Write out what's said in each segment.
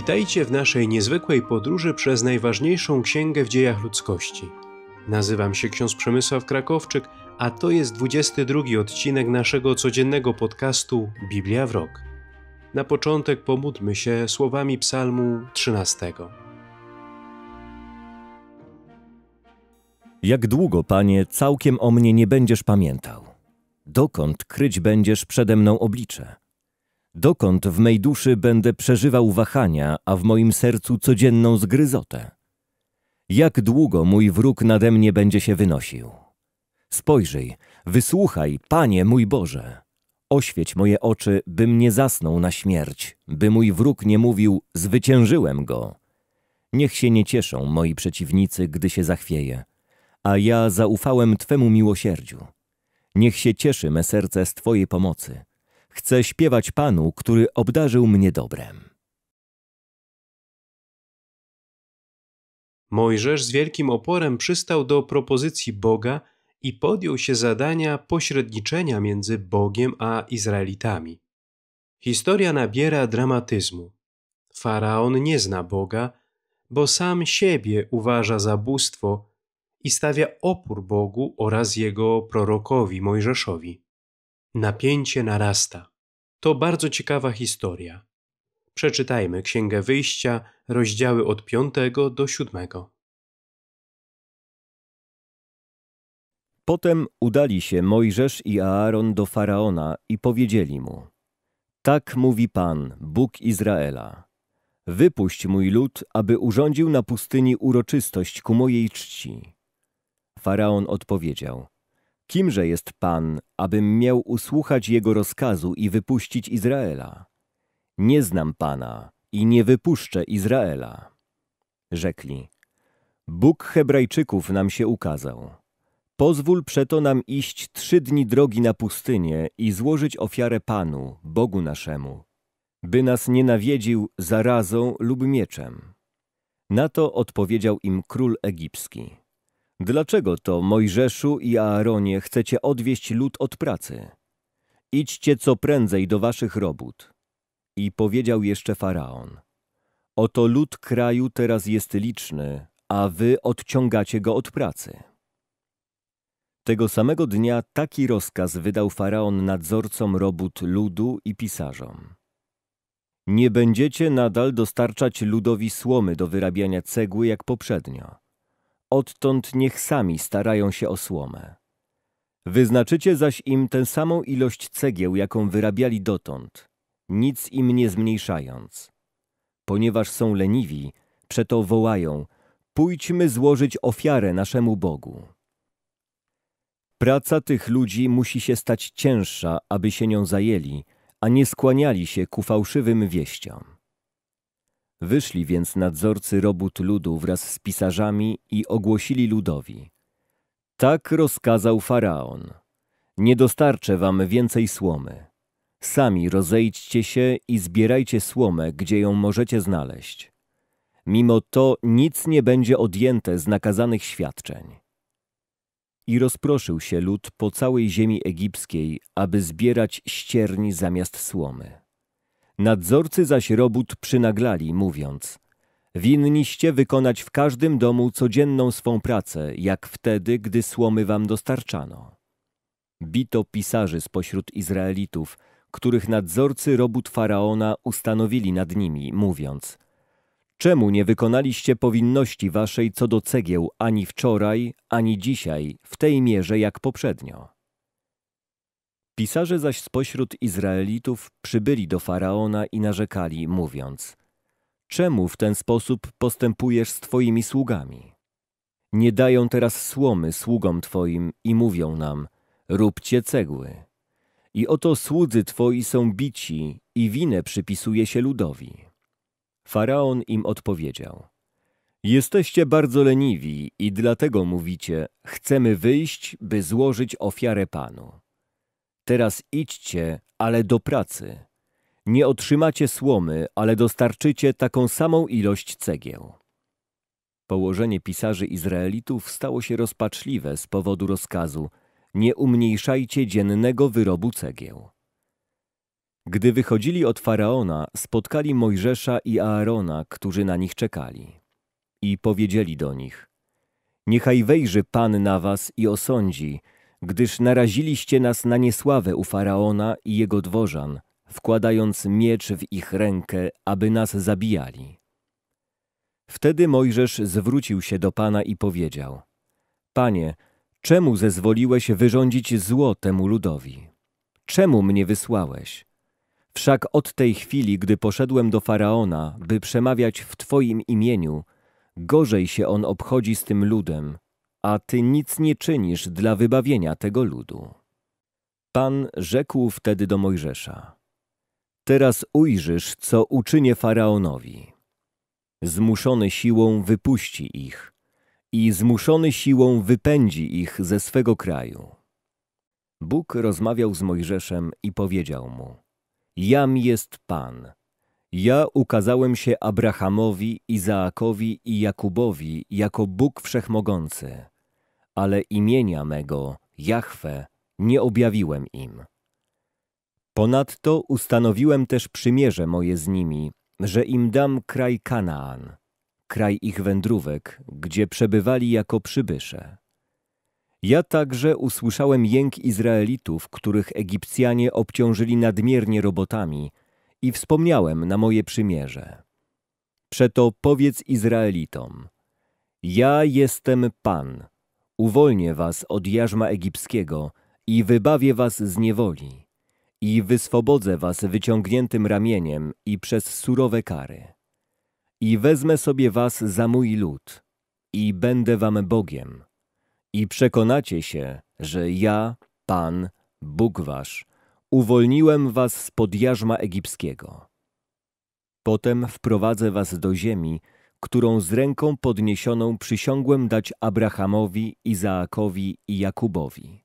Witajcie w naszej niezwykłej podróży przez najważniejszą księgę w dziejach ludzkości. Nazywam się ksiądz Przemysław Krakowczyk, a to jest 22 odcinek naszego codziennego podcastu Biblia w rok. Na początek pomódlmy się słowami Psalmu 13. Jak długo, panie, całkiem o mnie nie będziesz pamiętał? Dokąd kryć będziesz przede mną oblicze? Dokąd w mej duszy będę przeżywał wahania, a w moim sercu codzienną zgryzotę? Jak długo mój wróg nade mnie będzie się wynosił? Spojrzyj, wysłuchaj, Panie mój Boże. Oświeć moje oczy, bym nie zasnął na śmierć, by mój wróg nie mówił, zwyciężyłem go. Niech się nie cieszą moi przeciwnicy, gdy się zachwieje, a ja zaufałem Twemu miłosierdziu. Niech się cieszy me serce z Twojej pomocy Chcę śpiewać Panu, który obdarzył mnie dobrem. Mojżesz z wielkim oporem przystał do propozycji Boga i podjął się zadania pośredniczenia między Bogiem a Izraelitami. Historia nabiera dramatyzmu. Faraon nie zna Boga, bo sam siebie uważa za bóstwo i stawia opór Bogu oraz jego prorokowi Mojżeszowi. Napięcie narasta. To bardzo ciekawa historia. Przeczytajmy Księgę Wyjścia, rozdziały od 5 do 7. Potem udali się Mojżesz i Aaron do faraona i powiedzieli mu: Tak mówi Pan, Bóg Izraela: Wypuść mój lud, aby urządził na pustyni uroczystość ku mojej czci. Faraon odpowiedział: Kimże jest Pan, abym miał usłuchać Jego rozkazu i wypuścić Izraela? Nie znam Pana i nie wypuszczę Izraela. Rzekli, Bóg Hebrajczyków nam się ukazał. Pozwól przeto nam iść trzy dni drogi na pustynię i złożyć ofiarę Panu, Bogu naszemu, by nas nie nawiedził zarazą lub mieczem. Na to odpowiedział im król egipski. Dlaczego to Mojżeszu i Aaronie chcecie odwieść lud od pracy? Idźcie co prędzej do waszych robót. I powiedział jeszcze Faraon. Oto lud kraju teraz jest liczny, a wy odciągacie go od pracy. Tego samego dnia taki rozkaz wydał Faraon nadzorcom robót ludu i pisarzom. Nie będziecie nadal dostarczać ludowi słomy do wyrabiania cegły jak poprzednio odtąd niech sami starają się o słomę. Wyznaczycie zaś im tę samą ilość cegieł, jaką wyrabiali dotąd, nic im nie zmniejszając. Ponieważ są leniwi, przeto wołają, pójdźmy złożyć ofiarę naszemu Bogu. Praca tych ludzi musi się stać cięższa, aby się nią zajęli, a nie skłaniali się ku fałszywym wieściom. Wyszli więc nadzorcy robót ludu wraz z pisarzami i ogłosili ludowi. Tak rozkazał Faraon. Nie dostarczę wam więcej słomy. Sami rozejdźcie się i zbierajcie słomę, gdzie ją możecie znaleźć. Mimo to nic nie będzie odjęte z nakazanych świadczeń. I rozproszył się lud po całej ziemi egipskiej, aby zbierać ścierni zamiast słomy. Nadzorcy zaś robót przynaglali, mówiąc Winniście wykonać w każdym domu codzienną swą pracę, jak wtedy, gdy słomy wam dostarczano. Bito pisarzy spośród Izraelitów, których nadzorcy robót Faraona ustanowili nad nimi, mówiąc Czemu nie wykonaliście powinności waszej co do cegieł ani wczoraj, ani dzisiaj, w tej mierze jak poprzednio? Pisarze zaś spośród Izraelitów przybyli do Faraona i narzekali, mówiąc Czemu w ten sposób postępujesz z Twoimi sługami? Nie dają teraz słomy sługom Twoim i mówią nam Róbcie cegły. I oto słudzy Twoi są bici i winę przypisuje się ludowi. Faraon im odpowiedział Jesteście bardzo leniwi i dlatego mówicie Chcemy wyjść, by złożyć ofiarę Panu. Teraz idźcie, ale do pracy. Nie otrzymacie słomy, ale dostarczycie taką samą ilość cegieł. Położenie pisarzy Izraelitów stało się rozpaczliwe z powodu rozkazu nie umniejszajcie dziennego wyrobu cegieł. Gdy wychodzili od Faraona, spotkali Mojżesza i Aarona, którzy na nich czekali. I powiedzieli do nich, niechaj wejrzy Pan na was i osądzi, gdyż naraziliście nas na niesławę u Faraona i jego dworzan, wkładając miecz w ich rękę, aby nas zabijali. Wtedy Mojżesz zwrócił się do Pana i powiedział: Panie, czemu zezwoliłeś wyrządzić zło temu ludowi? Czemu mnie wysłałeś? Wszak od tej chwili, gdy poszedłem do Faraona, by przemawiać w Twoim imieniu, gorzej się on obchodzi z tym ludem, a ty nic nie czynisz dla wybawienia tego ludu. Pan rzekł wtedy do Mojżesza: Teraz ujrzysz, co uczynię faraonowi. Zmuszony siłą wypuści ich i zmuszony siłą wypędzi ich ze swego kraju. Bóg rozmawiał z Mojżeszem i powiedział mu: Jam jest Pan, ja ukazałem się Abrahamowi, Izaakowi i Jakubowi jako Bóg Wszechmogący, ale imienia mego, Jahwe, nie objawiłem im. Ponadto ustanowiłem też przymierze moje z nimi, że im dam kraj Kanaan, kraj ich wędrówek, gdzie przebywali jako przybysze. Ja także usłyszałem jęk Izraelitów, których Egipcjanie obciążyli nadmiernie robotami – i wspomniałem na moje przymierze. Przeto powiedz Izraelitom, ja jestem Pan, uwolnię was od jarzma egipskiego i wybawię was z niewoli i wyswobodzę was wyciągniętym ramieniem i przez surowe kary. I wezmę sobie was za mój lud i będę wam Bogiem. I przekonacie się, że ja, Pan, Bóg wasz, Uwolniłem was spod jarzma egipskiego. Potem wprowadzę was do ziemi, którą z ręką podniesioną przysiągłem dać Abrahamowi, Izaakowi i Jakubowi.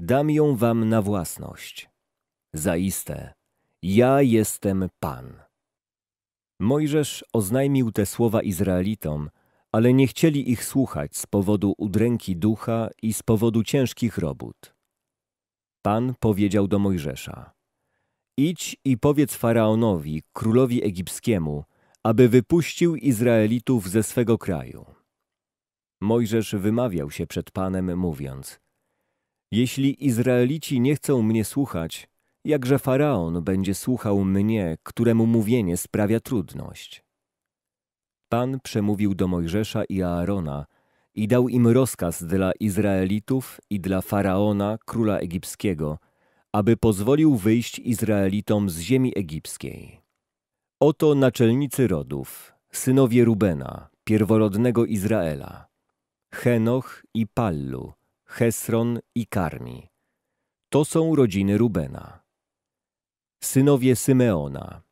Dam ją wam na własność. Zaiste, ja jestem Pan. Mojżesz oznajmił te słowa Izraelitom, ale nie chcieli ich słuchać z powodu udręki ducha i z powodu ciężkich robót. Pan powiedział do Mojżesza: Idź i powiedz faraonowi, królowi egipskiemu, aby wypuścił Izraelitów ze swego kraju. Mojżesz wymawiał się przed Panem, mówiąc: Jeśli Izraelici nie chcą mnie słuchać, jakże faraon będzie słuchał mnie, któremu mówienie sprawia trudność? Pan przemówił do Mojżesza i Aarona, i dał im rozkaz dla Izraelitów i dla Faraona, króla egipskiego, aby pozwolił wyjść Izraelitom z ziemi egipskiej. Oto naczelnicy rodów, synowie Rubena, pierworodnego Izraela, Henoch i Pallu, Hesron i Karmi. To są rodziny Rubena. Synowie Symeona,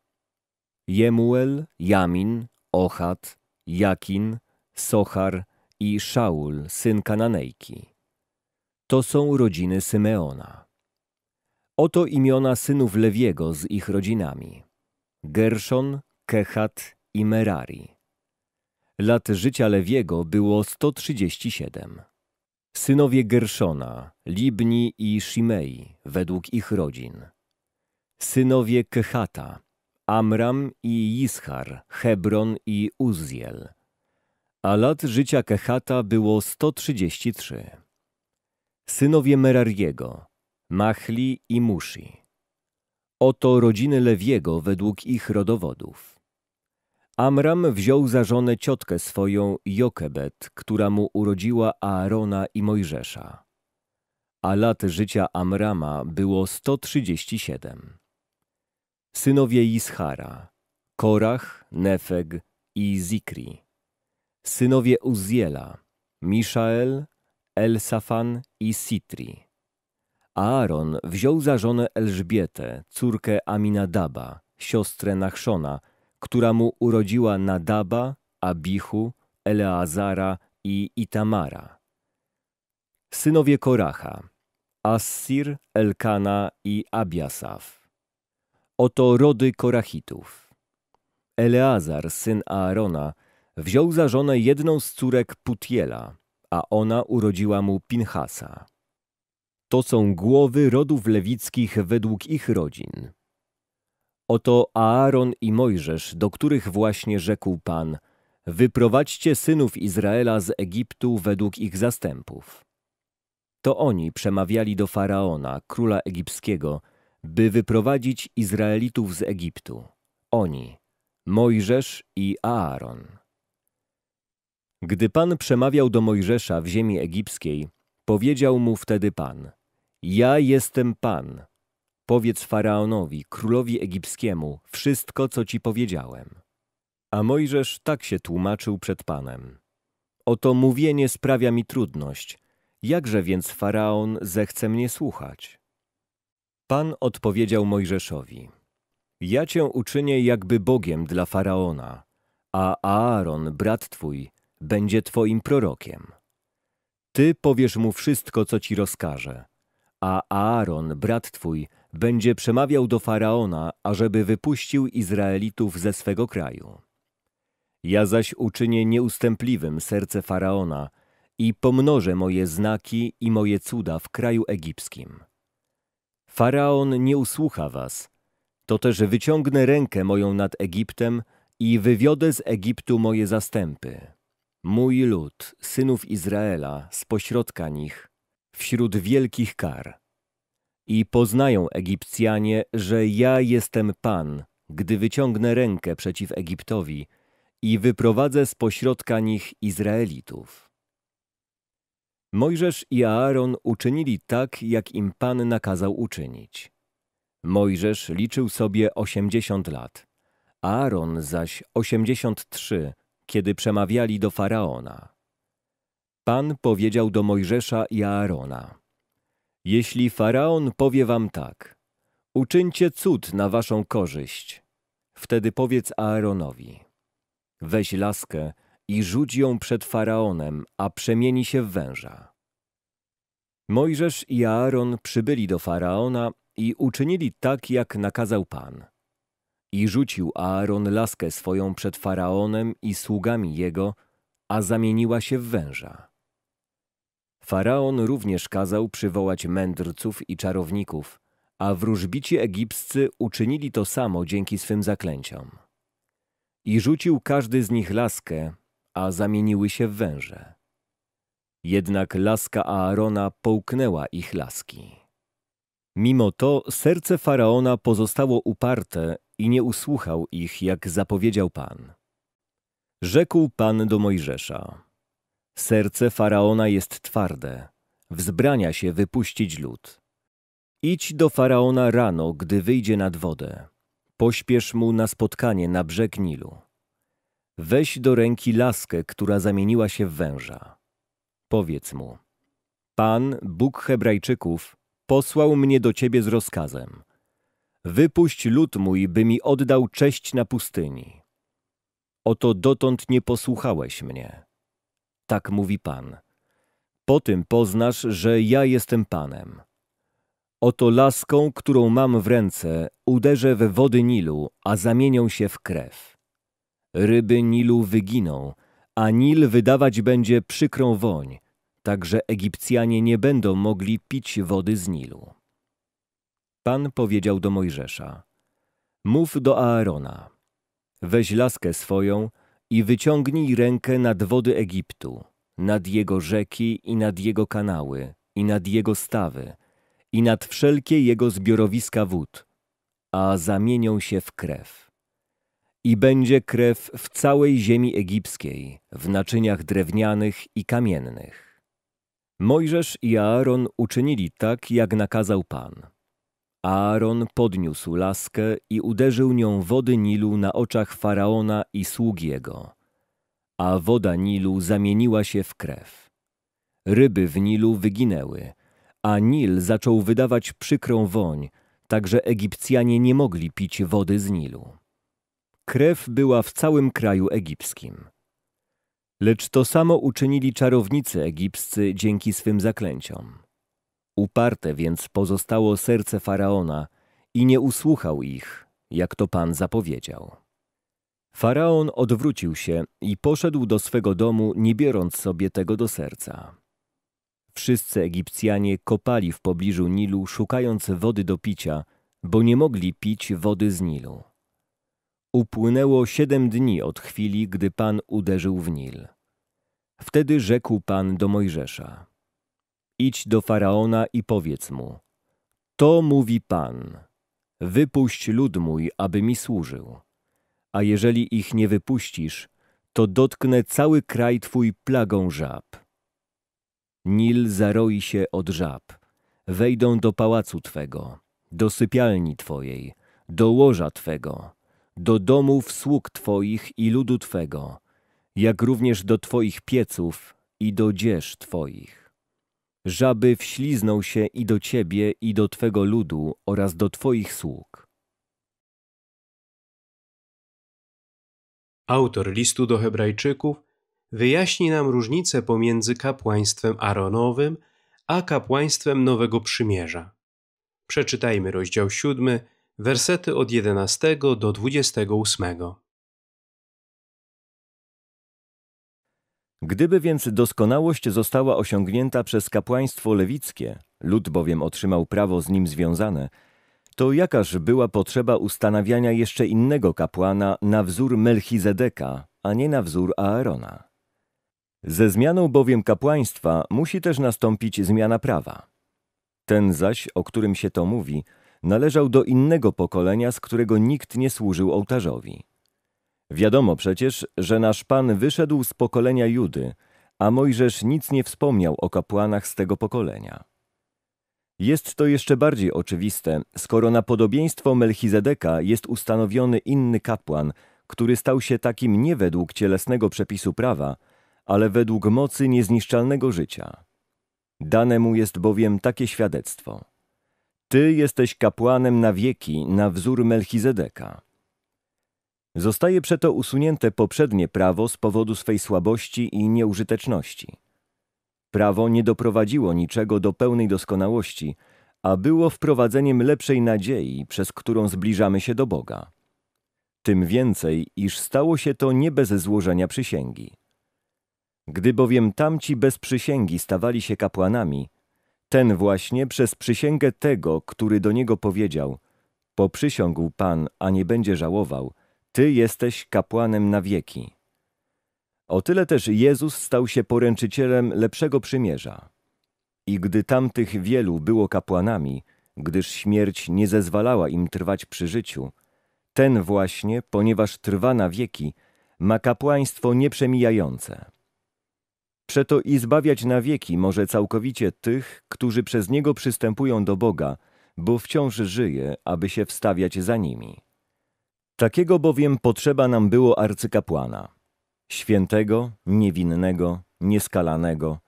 Jemuel, Jamin, Ochad, Jakin, Sochar, i Szaul, syn Kananejki. To są rodziny Symeona. Oto imiona synów Lewiego z ich rodzinami. Gerszon, Kehat i Merari. Lat życia Lewiego było 137. Synowie Gerszona, Libni i Shimei, według ich rodzin. Synowie Kehata, Amram i Jischar, Hebron i Uziel a lat życia Kehata było 133. Synowie Merariego, Machli i Musi. Oto rodziny Lewiego według ich rodowodów. Amram wziął za żonę ciotkę swoją Jokebet, która mu urodziła Aarona i Mojżesza. A lat życia Amrama było 137. Synowie Ischara, Korach, Nefeg i Zikri synowie Uziela, Miszael, Elsafan i Sitri. Aaron wziął za żonę Elżbietę, córkę Aminadaba, siostrę Nachszona, która mu urodziła Nadaba, Abichu, Eleazara i Itamara. Synowie Koracha, Assir, Elkana i Abiasaf. Oto rody Korachitów. Eleazar, syn Aarona, wziął za żonę jedną z córek Putiela, a ona urodziła mu Pinhasa. To są głowy rodów lewickich według ich rodzin. Oto Aaron i Mojżesz, do których właśnie rzekł Pan, wyprowadźcie synów Izraela z Egiptu według ich zastępów. To oni przemawiali do Faraona, króla egipskiego, by wyprowadzić Izraelitów z Egiptu. Oni, Mojżesz i Aaron. Gdy Pan przemawiał do Mojżesza w ziemi egipskiej, powiedział mu wtedy Pan: Ja jestem Pan. Powiedz faraonowi, królowi egipskiemu, wszystko, co ci powiedziałem. A Mojżesz tak się tłumaczył przed Panem. Oto mówienie sprawia mi trudność. Jakże więc faraon zechce mnie słuchać? Pan odpowiedział Mojżeszowi: Ja cię uczynię jakby Bogiem dla faraona, a Aaron, brat twój, będzie Twoim prorokiem. Ty powiesz mu wszystko, co ci rozkaże, a Aaron, brat Twój, będzie przemawiał do Faraona, ażeby wypuścił Izraelitów ze swego kraju. Ja zaś uczynię nieustępliwym serce Faraona i pomnożę moje znaki i moje cuda w kraju egipskim. Faraon nie usłucha was, to też wyciągnę rękę moją nad Egiptem i wywiodę z Egiptu moje zastępy, Mój lud, synów Izraela, spośrodka nich, wśród wielkich kar. I poznają Egipcjanie, że ja jestem Pan, gdy wyciągnę rękę przeciw Egiptowi i wyprowadzę spośrodka nich Izraelitów. Mojżesz i Aaron uczynili tak, jak im Pan nakazał uczynić. Mojżesz liczył sobie osiemdziesiąt lat, Aaron zaś osiemdziesiąt trzy kiedy przemawiali do Faraona. Pan powiedział do Mojżesza i Aarona, Jeśli Faraon powie wam tak, uczyńcie cud na waszą korzyść, wtedy powiedz Aaronowi, weź laskę i rzuć ją przed Faraonem, a przemieni się w węża. Mojżesz i Aaron przybyli do Faraona i uczynili tak, jak nakazał Pan – i rzucił Aaron laskę swoją przed Faraonem i sługami jego, a zamieniła się w węża. Faraon również kazał przywołać mędrców i czarowników, a wróżbici egipscy uczynili to samo dzięki swym zaklęciom. I rzucił każdy z nich laskę, a zamieniły się w węże. Jednak laska Aarona połknęła ich laski. Mimo to serce faraona pozostało uparte i nie usłuchał ich, jak zapowiedział Pan. Rzekł Pan do Mojżesza: Serce faraona jest twarde, wzbrania się wypuścić lud. Idź do faraona rano, gdy wyjdzie nad wodę. Pośpiesz mu na spotkanie na brzeg Nilu. Weź do ręki laskę, która zamieniła się w węża. Powiedz mu: Pan, Bóg Hebrajczyków, posłał mnie do ciebie z rozkazem. Wypuść lud mój, by mi oddał cześć na pustyni. Oto dotąd nie posłuchałeś mnie. Tak mówi Pan. Po tym poznasz, że ja jestem Panem. Oto laską, którą mam w ręce, uderzę we wody Nilu, a zamienią się w krew. Ryby Nilu wyginą, a Nil wydawać będzie przykrą woń, tak że Egipcjanie nie będą mogli pić wody z Nilu. Pan powiedział do Mojżesza, mów do Aarona, weź laskę swoją i wyciągnij rękę nad wody Egiptu, nad jego rzeki i nad jego kanały, i nad jego stawy, i nad wszelkie jego zbiorowiska wód, a zamienią się w krew. I będzie krew w całej ziemi egipskiej, w naczyniach drewnianych i kamiennych. Mojżesz i Aaron uczynili tak, jak nakazał Pan. Aaron podniósł laskę i uderzył nią wody Nilu na oczach faraona i sług jego. A woda Nilu zamieniła się w krew. Ryby w Nilu wyginęły, a Nil zaczął wydawać przykrą woń, tak że Egipcjanie nie mogli pić wody z Nilu. Krew była w całym kraju egipskim. Lecz to samo uczynili czarownicy egipscy dzięki swym zaklęciom. Uparte więc pozostało serce Faraona i nie usłuchał ich, jak to Pan zapowiedział. Faraon odwrócił się i poszedł do swego domu, nie biorąc sobie tego do serca. Wszyscy Egipcjanie kopali w pobliżu Nilu, szukając wody do picia, bo nie mogli pić wody z Nilu. Upłynęło siedem dni od chwili, gdy Pan uderzył w Nil. Wtedy rzekł Pan do Mojżesza – Idź do Faraona i powiedz mu, to mówi Pan, wypuść lud mój, aby mi służył. A jeżeli ich nie wypuścisz, to dotknę cały kraj twój plagą żab. Nil zaroi się od żab, wejdą do pałacu twego, do sypialni twojej, do łoża twego, do domów sług twoich i ludu twego, jak również do twoich pieców i do dzież twoich. Żaby wślizną się i do ciebie, i do twego ludu oraz do twoich sług. Autor listu do Hebrajczyków wyjaśni nam różnicę pomiędzy kapłaństwem Aaronowym a kapłaństwem Nowego Przymierza. Przeczytajmy rozdział 7, wersety od 11 do 28. Gdyby więc doskonałość została osiągnięta przez kapłaństwo lewickie, lud bowiem otrzymał prawo z nim związane, to jakaż była potrzeba ustanawiania jeszcze innego kapłana na wzór Melchizedeka, a nie na wzór Aarona? Ze zmianą bowiem kapłaństwa musi też nastąpić zmiana prawa. Ten zaś, o którym się to mówi, należał do innego pokolenia, z którego nikt nie służył ołtarzowi. Wiadomo przecież, że nasz Pan wyszedł z pokolenia Judy, a Mojżesz nic nie wspomniał o kapłanach z tego pokolenia. Jest to jeszcze bardziej oczywiste, skoro na podobieństwo Melchizedeka jest ustanowiony inny kapłan, który stał się takim nie według cielesnego przepisu prawa, ale według mocy niezniszczalnego życia. Dane mu jest bowiem takie świadectwo. Ty jesteś kapłanem na wieki na wzór Melchizedeka. Zostaje przeto usunięte poprzednie prawo z powodu swej słabości i nieużyteczności. Prawo nie doprowadziło niczego do pełnej doskonałości, a było wprowadzeniem lepszej nadziei, przez którą zbliżamy się do Boga. Tym więcej, iż stało się to nie bez złożenia przysięgi. Gdy bowiem tamci bez przysięgi stawali się kapłanami, ten właśnie przez przysięgę tego, który do niego powiedział: Poprzysiągł Pan, a nie będzie żałował – ty jesteś kapłanem na wieki. O tyle też Jezus stał się poręczycielem lepszego przymierza. I gdy tamtych wielu było kapłanami, gdyż śmierć nie zezwalała im trwać przy życiu, ten właśnie, ponieważ trwa na wieki, ma kapłaństwo nieprzemijające. Przeto i zbawiać na wieki może całkowicie tych, którzy przez niego przystępują do Boga, bo wciąż żyje, aby się wstawiać za nimi. Takiego bowiem potrzeba nam było arcykapłana, świętego, niewinnego, nieskalanego,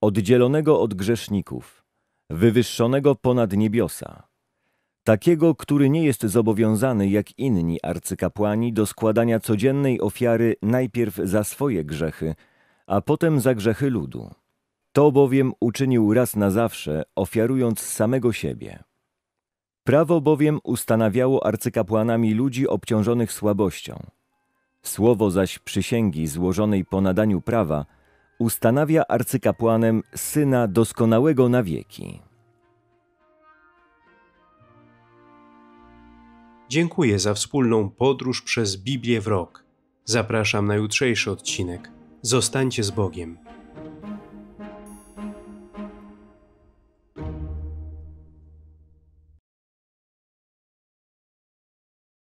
oddzielonego od grzeszników, wywyższonego ponad niebiosa, takiego, który nie jest zobowiązany jak inni arcykapłani do składania codziennej ofiary najpierw za swoje grzechy, a potem za grzechy ludu. To bowiem uczynił raz na zawsze, ofiarując samego siebie. Prawo bowiem ustanawiało arcykapłanami ludzi obciążonych słabością. Słowo zaś przysięgi złożonej po nadaniu prawa ustanawia arcykapłanem Syna Doskonałego na wieki. Dziękuję za wspólną podróż przez Biblię w rok. Zapraszam na jutrzejszy odcinek. Zostańcie z Bogiem.